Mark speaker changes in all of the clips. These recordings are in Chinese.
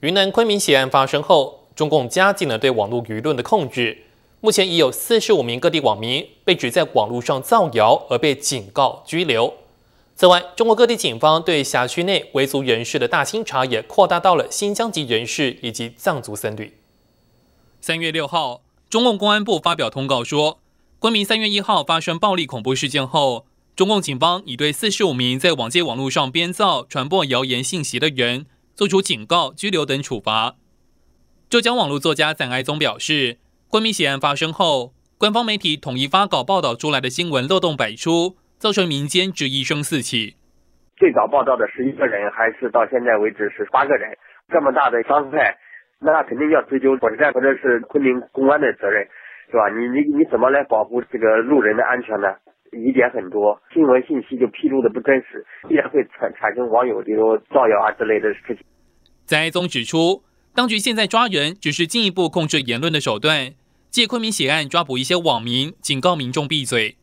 Speaker 1: 云南昆明血案发生后，中共加紧了对网络舆论的控制。目前已有四十五名各地网民被指在网络上造谣，而被警告拘留。此外，中国各地警方对辖区内维族人士的大清查也扩大到了新疆籍人士以及藏族僧侣。三月六号，中共公安部发表通告说，昆明三月一号发生暴力恐怖事件后，中共警方已对四十五名在网界网络上编造、传播谣言信息的人。做出警告、拘留等处罚。浙江网络作家赞爱宗表示，昆明血案发生后，官方媒体统一发稿报道出来的新闻漏洞百出，造成民间质疑声四起。
Speaker 2: 最早报道的十一个人，还是到现在为止是八个人，这么大的伤害，那肯定要追究火车站或者是昆明公安的责任，是吧？你你你怎么来保护这个路人的安全呢？疑点很多，新闻信息就披露的不真实，必然会产产生网友比如造谣啊之类的事情。
Speaker 1: 翟宗指出，当局现在抓人只是进一步控制言论的手段，借昆明血案抓捕一些网民，警告民众闭嘴。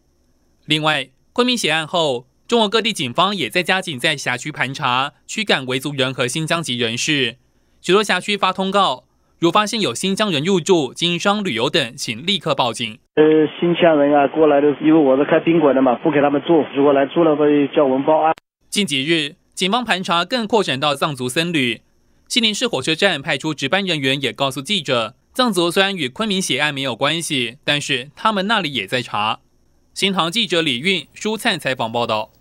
Speaker 1: 另外，昆明血案后，中国各地警方也在加紧在辖区盘查，驱赶维族人和新疆籍人士。许多辖区发通告，如发现有新疆人入住、经商、旅游等，请立刻报警。
Speaker 2: 呃，新疆人啊，过来的，因为我是开宾馆的嘛，不给他们住。如果来住了，会叫我们报案。
Speaker 1: 近几日，警方盘查更扩展到藏族僧侣。西宁市火车站派出值班人员也告诉记者：“藏族虽然与昆明血案没有关系，但是他们那里也在查。”新唐记者李运、舒灿采访报道。